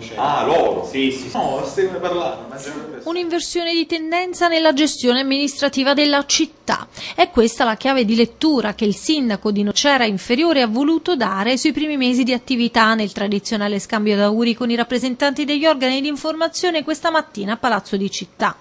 dicendo. Ah, loro? Sì, sì. No, stiamo parlando. Un'inversione di tendenza nella gestione amministrativa della città. È questa la chiave di lettura che il sindaco di Nocera Inferiore ha voluto dare sui primi mesi di attività nel tradizionale scambio d'auguri con i rappresentanti degli organi di informazione questa mattina a Palazzo di Città.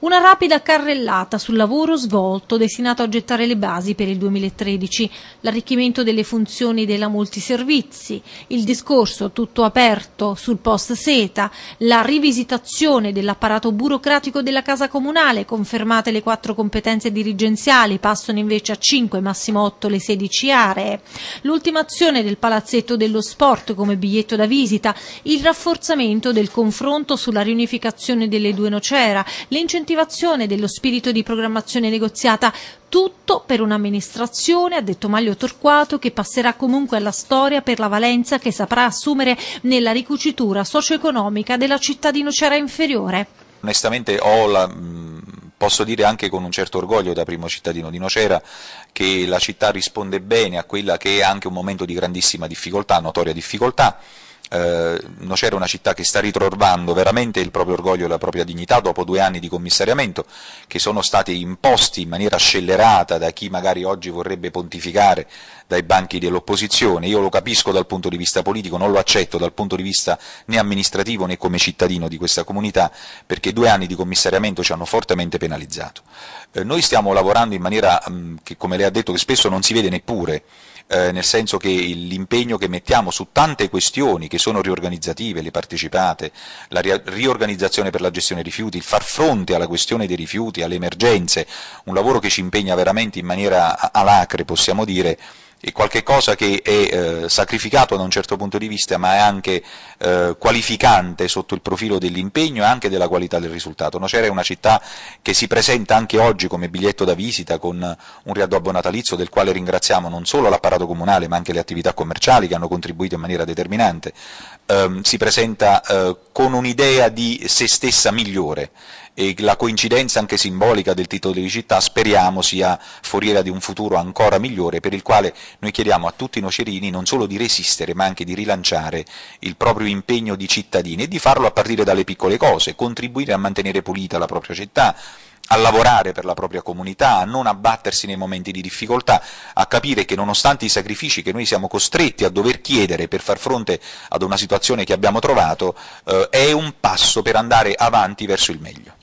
Una rapida carrellata sul lavoro svolto destinato a gettare le basi per il 2013, l'arricchimento delle funzioni della multiservizi, il discorso tutto aperto sul post seta, la rivisitazione dell'apparato burocratico della Casa Comunale, confermate le quattro competenze dirigenziali, passano invece a cinque, massimo otto le sedici aree, l'ultimazione del palazzetto dello sport come biglietto da visita, il rafforzamento del confronto sulla riunificazione delle due nocera, l'incentivazione coltivazione dello spirito di programmazione negoziata, tutto per un'amministrazione, ha detto Maglio Torquato, che passerà comunque alla storia per la valenza che saprà assumere nella ricucitura socio-economica della città di Nocera Inferiore. Onestamente ho la, mm, posso dire anche con un certo orgoglio da primo cittadino di Nocera che la città risponde bene a quella che è anche un momento di grandissima difficoltà, notoria difficoltà, eh, Nocera è una città che sta ritrovando veramente il proprio orgoglio e la propria dignità dopo due anni di commissariamento che sono stati imposti in maniera scellerata da chi magari oggi vorrebbe pontificare dai banchi dell'opposizione. Io lo capisco dal punto di vista politico, non lo accetto dal punto di vista né amministrativo né come cittadino di questa comunità perché due anni di commissariamento ci hanno fortemente penalizzato. Eh, noi stiamo lavorando in maniera mh, mm, che, come lei ha detto, che spesso non si vede neppure eh, nel senso che l'impegno che mettiamo su tante questioni che sono riorganizzative, le partecipate, la ri- riorganizzazione per la gestione dei rifiuti, il far fronte alla questione dei rifiuti, alle emergenze, un lavoro che ci impegna veramente in maniera alacre, possiamo dire, è qualcosa che è eh, sacrificato da un certo punto di vista, ma è anche eh, qualificante sotto il profilo dell'impegno e anche della qualità del risultato. Nocera è una città che si presenta anche oggi come biglietto da visita con un riaddobbo natalizio del quale ringraziamo non solo l'apparato comunale ma anche le attività commerciali che hanno contribuito in maniera determinante. Eh, si presenta eh, con un'idea di se stessa migliore e la coincidenza anche simbolica del titolo di città speriamo sia foriera di un futuro ancora migliore per il quale noi chiediamo a tutti i nocerini non solo di resistere, ma anche di rilanciare il proprio impegno di cittadini e di farlo a partire dalle piccole cose, contribuire a mantenere pulita la propria città, a lavorare per la propria comunità, a non abbattersi nei momenti di difficoltà, a capire che nonostante i sacrifici che noi siamo costretti a dover chiedere per far fronte ad una situazione che abbiamo trovato, eh, è un passo per andare avanti verso il meglio.